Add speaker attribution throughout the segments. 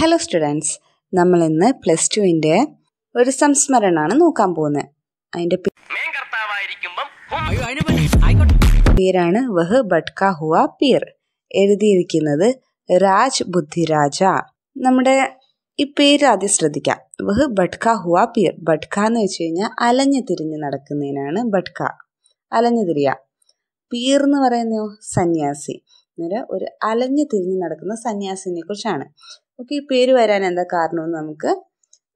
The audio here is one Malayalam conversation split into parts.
Speaker 1: ഹലോ സ്റ്റുഡൻസ് നമ്മൾ ഇന്ന് പ്ലസ് ടുവിന്റെ ഒരു സംസ്മരണമാണ് നോക്കാൻ പോകുന്നത് അതിന്റെ പേരാണ് വഹ് ബട്ട്ക ഹുവ പീർ എഴുതിയിരിക്കുന്നത് രാജ് ബുദ്ധിരാജ നമ്മുടെ ഈ പേര് ആദ്യം ശ്രദ്ധിക്കാം വഹ് ബട്ട്ക ഹുവ പീർ ബട്ട്ക എന്ന് വെച്ച് കഴിഞ്ഞാൽ അലഞ്ഞു തിരിഞ്ഞ് നടക്കുന്നതിനാണ് ബട്ട്ക അലഞ്ഞു തിരിയ പീർ എന്ന് പറയുന്നോ സന്യാസി അന്നേരം ഒരു അലഞ്ഞു തിരിഞ്ഞ് നടക്കുന്ന സന്യാസിനെ കുറിച്ചാണ് ഓക്കെ ഈ പേര് വരാൻ എന്താ കാരണമെന്ന് നമുക്ക്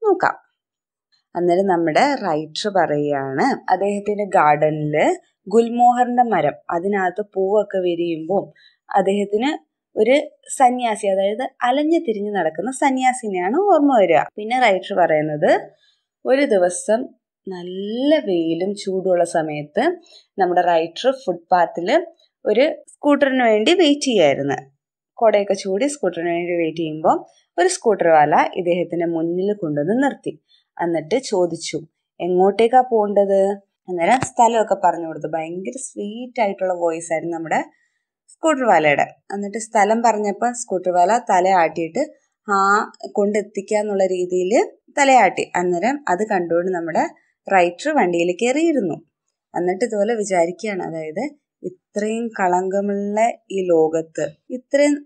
Speaker 1: നോക്കാം അന്നേരം നമ്മുടെ റൈറ്റർ പറയുകയാണ് അദ്ദേഹത്തിൻ്റെ ഗാർഡനിൽ ഗുൽമോഹറിൻ്റെ മരം അതിനകത്ത് പൂവൊക്കെ വിരിയുമ്പോൾ അദ്ദേഹത്തിന് ഒരു സന്യാസി അതായത് അലഞ്ഞു തിരിഞ്ഞു നടക്കുന്ന സന്യാസിനെയാണ് ഓർമ്മ വരിക പിന്നെ റൈറ്റർ പറയുന്നത് ഒരു ദിവസം നല്ല വെയിലും ചൂടുള്ള സമയത്ത് നമ്മുടെ റൈറ്റർ ഫുട്പാത്തിൽ ഒരു സ്കൂട്ടറിന് വേണ്ടി വെയിറ്റ് ചെയ്യായിരുന്നു കൊടയൊക്കെ ചൂടി സ്കൂട്ടറിന് വേണ്ടി വെയിറ്റ് ചെയ്യുമ്പോൾ ഒരു സ്കൂട്ടർ വാല ഇദ്ദേഹത്തിൻ്റെ മുന്നിൽ കൊണ്ടുവന്ന് നിർത്തി എന്നിട്ട് ചോദിച്ചു എങ്ങോട്ടേക്കാ പോകേണ്ടത് അന്നേരം സ്ഥലമൊക്കെ പറഞ്ഞു കൊടുത്തു ഭയങ്കര സ്വീറ്റ് ആയിട്ടുള്ള വോയിസ് ആയിരുന്നു നമ്മുടെ സ്കൂട്ടർ വാലയുടെ എന്നിട്ട് സ്ഥലം പറഞ്ഞപ്പോൾ സ്കൂട്ടർ വാല തലയാട്ടിയിട്ട് ആ കൊണ്ടെത്തിക്കുക എന്നുള്ള രീതിയിൽ തലയാട്ടി അന്നേരം അത് കണ്ടുകൊണ്ട് നമ്മുടെ റൈറ്റർ വണ്ടിയിൽ കയറിയിരുന്നു എന്നിട്ട് ഇതുപോലെ വിചാരിക്കുകയാണ് അതായത് ഇത്രയും കളങ്കമുള്ള ഈ ലോകത്ത് ഇത്രയും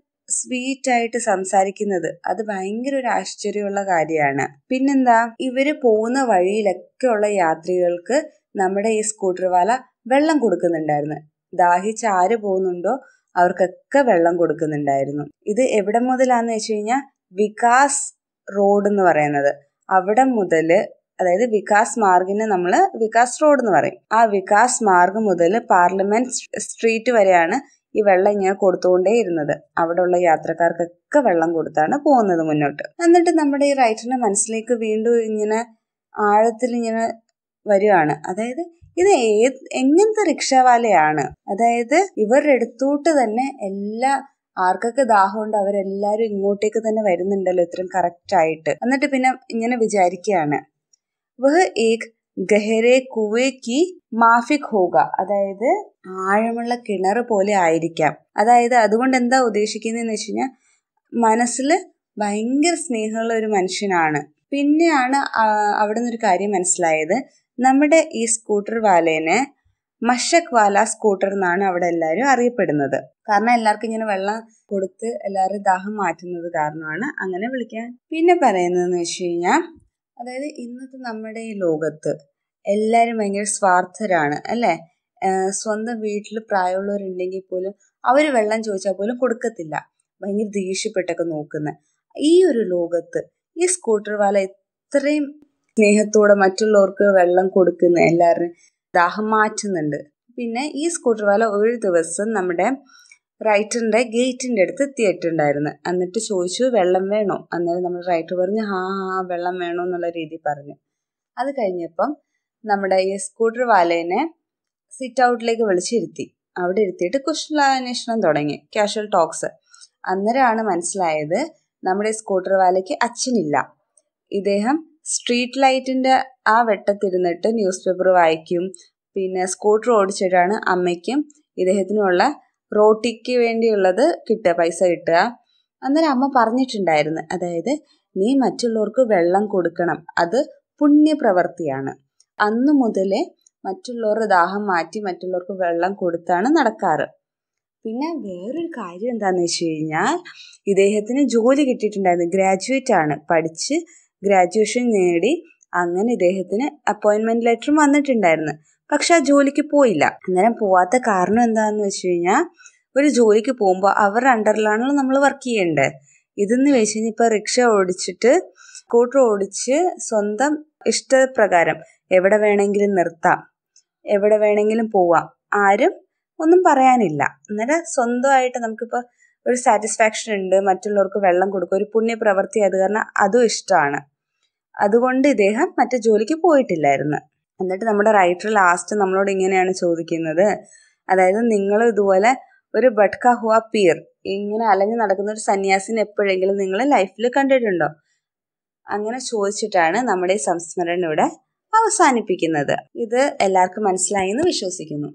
Speaker 1: ആയിട്ട് സംസാരിക്കുന്നത് അത് ഭയങ്കര ഒരു ആശ്ചര്യമുള്ള കാര്യമാണ് പിന്നെന്താ ഇവര് പോകുന്ന വഴിയിലൊക്കെ ഉള്ള യാത്രികൾക്ക് നമ്മുടെ ഈ വാല വെള്ളം കൊടുക്കുന്നുണ്ടായിരുന്നു ദാഹിച്ച് ആര് പോകുന്നുണ്ടോ അവർക്കൊക്കെ വെള്ളം കൊടുക്കുന്നുണ്ടായിരുന്നു ഇത് എവിടെ മുതലാന്ന് വെച്ച് കഴിഞ്ഞാൽ വികാസ് റോഡ് എന്ന് പറയുന്നത് അവിടെ മുതൽ അതായത് വികാസ് മാർഗിന് നമ്മൾ വികാസ് റോഡ് എന്ന് പറയും ആ വികാസ് മാർഗ് മുതൽ പാർലമെന്റ് സ്ട്രീറ്റ് വരെയാണ് ഈ വെള്ളം ഇങ്ങനെ കൊടുത്തുകൊണ്ടേ ഇരുന്നത് അവിടെയുള്ള യാത്രക്കാർക്കൊക്കെ വെള്ളം കൊടുത്താണ് പോകുന്നത് മുന്നോട്ട് എന്നിട്ട് നമ്മുടെ ഈ റൈറ്ററിന്റെ മനസ്സിലേക്ക് വീണ്ടും ഇങ്ങനെ ആഴത്തിൽ ഇങ്ങനെ വരികയാണ് അതായത് ഇത് ഏത് എങ്ങനത്തെ റിക്ഷാവാലയാണ് അതായത് ഇവരുടെ അടുത്തോട്ട് തന്നെ എല്ലാ ആർക്കൊക്കെ ദാഹമുണ്ട് അവരെല്ലാവരും ഇങ്ങോട്ടേക്ക് തന്നെ വരുന്നുണ്ടല്ലോ ഇത്രയും കറക്റ്റ് ആയിട്ട് എന്നിട്ട് പിന്നെ ഇങ്ങനെ വിചാരിക്കുകയാണ് വഹ ഏക് ഗഹരെ കുവേ കി മാഫിക് ഹോക അതായത് ആഴമുള്ള കിണർ പോലെ ആയിരിക്കാം അതായത് അതുകൊണ്ട് എന്താ ഉദ്ദേശിക്കുന്നതെന്ന് വെച്ച് കഴിഞ്ഞാൽ മനസ്സിൽ ഭയങ്കര സ്നേഹമുള്ള ഒരു മനുഷ്യനാണ് പിന്നെയാണ് അവിടെ നിന്നൊരു കാര്യം മനസ്സിലായത് നമ്മുടെ ഈ സ്കൂട്ടർ വാലേനെ മഷക് വാല സ്കൂട്ടർ എന്നാണ് അവിടെ എല്ലാവരും അറിയപ്പെടുന്നത് കാരണം എല്ലാവർക്കും ഇങ്ങനെ വെള്ളം കൊടുത്ത് എല്ലാവരും ദാഹം മാറ്റുന്നത് കാരണമാണ് അങ്ങനെ വിളിക്കാൻ പിന്നെ പറയുന്നതെന്ന് വെച്ച് കഴിഞ്ഞാൽ അതായത് ഇന്നത്തെ നമ്മുടെ ഈ ലോകത്ത് എല്ലാവരും ഭയങ്കര സ്വാർത്ഥരാണ് അല്ലേ സ്വന്തം വീട്ടിൽ പ്രായമുള്ളവരുണ്ടെങ്കിൽ പോലും അവർ വെള്ളം ചോദിച്ചാൽ പോലും കൊടുക്കത്തില്ല ഭയങ്കര ദേഷ്യപ്പെട്ടൊക്കെ നോക്കുന്ന ഈ ഒരു ലോകത്ത് ഈ സ്കൂട്ടർ വാല ഇത്രയും സ്നേഹത്തോടെ മറ്റുള്ളവർക്ക് വെള്ളം കൊടുക്കുന്ന എല്ലാവരും ദാഹം മാറ്റുന്നുണ്ട് പിന്നെ ഈ സ്കൂട്ടർ വാല ഒരു ദിവസം നമ്മുടെ റൈറ്ററിൻ്റെ ഗേറ്റിൻ്റെ അടുത്ത് എത്തിയിട്ടുണ്ടായിരുന്നു എന്നിട്ട് ചോദിച്ചു വെള്ളം വേണോ അന്നേരം നമ്മൾ റൈറ്റർ പറഞ്ഞു ഹാ ഹാ വെള്ളം വേണോ എന്നുള്ള രീതി പറഞ്ഞു അത് കഴിഞ്ഞപ്പം നമ്മുടെ ഈ സ്കൂട്ടർ വാലേനെ സിറ്റ് ഔട്ടിലേക്ക് വിളിച്ചിരുത്തി അവിടെ ഇരുത്തിയിട്ട് കുശലാന്വേഷണം തുടങ്ങി കാഷ്വൽ ടോക്സ് അന്നേരമാണ് മനസ്സിലായത് നമ്മുടെ സ്കൂട്ടർ വാലയ്ക്ക് അച്ഛനില്ല ഇദ്ദേഹം സ്ട്രീറ്റ് ലൈറ്റിൻ്റെ ആ വെട്ടത്തിരുന്നിട്ട് ന്യൂസ് പേപ്പർ വായിക്കും പിന്നെ സ്കൂട്ടർ ഓടിച്ചിട്ടാണ് അമ്മയ്ക്കും ഇദ്ദേഹത്തിനുമുള്ള റോട്ടിക്ക് വേണ്ടിയുള്ളത് കിട്ടുക പൈസ കിട്ടുക അന്നേരം അമ്മ പറഞ്ഞിട്ടുണ്ടായിരുന്നു അതായത് നീ മറ്റുള്ളവർക്ക് വെള്ളം കൊടുക്കണം അത് പുണ്യപ്രവൃത്തിയാണ് അന്ന് മുതലേ മറ്റുള്ളവരുടെ ദാഹം മാറ്റി മറ്റുള്ളവർക്ക് വെള്ളം കൊടുത്താണ് നടക്കാറ് പിന്നെ വേറൊരു കാര്യം എന്താണെന്ന് വെച്ച് കഴിഞ്ഞാൽ ഇദ്ദേഹത്തിന് ജോലി കിട്ടിയിട്ടുണ്ടായിരുന്നു ഗ്രാജുവേറ്റ് ആണ് പഠിച്ച് ഗ്രാജുവേഷൻ നേടി അങ്ങനെ ഇദ്ദേഹത്തിന് അപ്പോയിൻമെൻറ്റ് ലെറ്ററും വന്നിട്ടുണ്ടായിരുന്നു പക്ഷെ ആ ജോലിക്ക് പോയില്ല അന്നേരം പോവാത്ത കാരണം എന്താണെന്ന് വെച്ച് കഴിഞ്ഞാൽ ഒരു ജോലിക്ക് പോകുമ്പോൾ അവരുടെ അണ്ടറിലാണല്ലോ നമ്മൾ വർക്ക് ചെയ്യേണ്ടത് ഇതെന്ന് വെച്ച് കഴിഞ്ഞാൽ ഇപ്പോൾ റിക്ഷ ഓടിച്ചിട്ട് സ്കൂട്ടർ ഓടിച്ച് സ്വന്തം ഇഷ്ടപ്രകാരം എവിടെ വേണമെങ്കിലും നിർത്താം എവിടെ വേണമെങ്കിലും പോവാം ആരും ഒന്നും പറയാനില്ല അന്നേരം സ്വന്തമായിട്ട് നമുക്കിപ്പോൾ ഒരു സാറ്റിസ്ഫാക്ഷൻ ഉണ്ട് മറ്റുള്ളവർക്ക് വെള്ളം കൊടുക്കുക ഒരു പുണ്യപ്രവൃത്തി അത് കാരണം അതും ഇഷ്ടമാണ് അതുകൊണ്ട് ഇദ്ദേഹം മറ്റു ജോലിക്ക് പോയിട്ടില്ലായിരുന്നു എന്നിട്ട് നമ്മുടെ റൈറ്റർ ലാസ്റ്റ് നമ്മളോട് ഇങ്ങനെയാണ് ചോദിക്കുന്നത് അതായത് നിങ്ങൾ ഇതുപോലെ ഒരു ബട്ട്ക ഹുവ പീർ ഇങ്ങനെ അലഞ്ഞു നടക്കുന്ന ഒരു സന്യാസിനെ എപ്പോഴെങ്കിലും നിങ്ങൾ ലൈഫിൽ കണ്ടിട്ടുണ്ടോ അങ്ങനെ ചോദിച്ചിട്ടാണ് നമ്മുടെ ഈ സംസ്മരണ ഇവിടെ അവസാനിപ്പിക്കുന്നത് ഇത് എല്ലാവർക്കും മനസ്സിലായി എന്ന് വിശ്വസിക്കുന്നു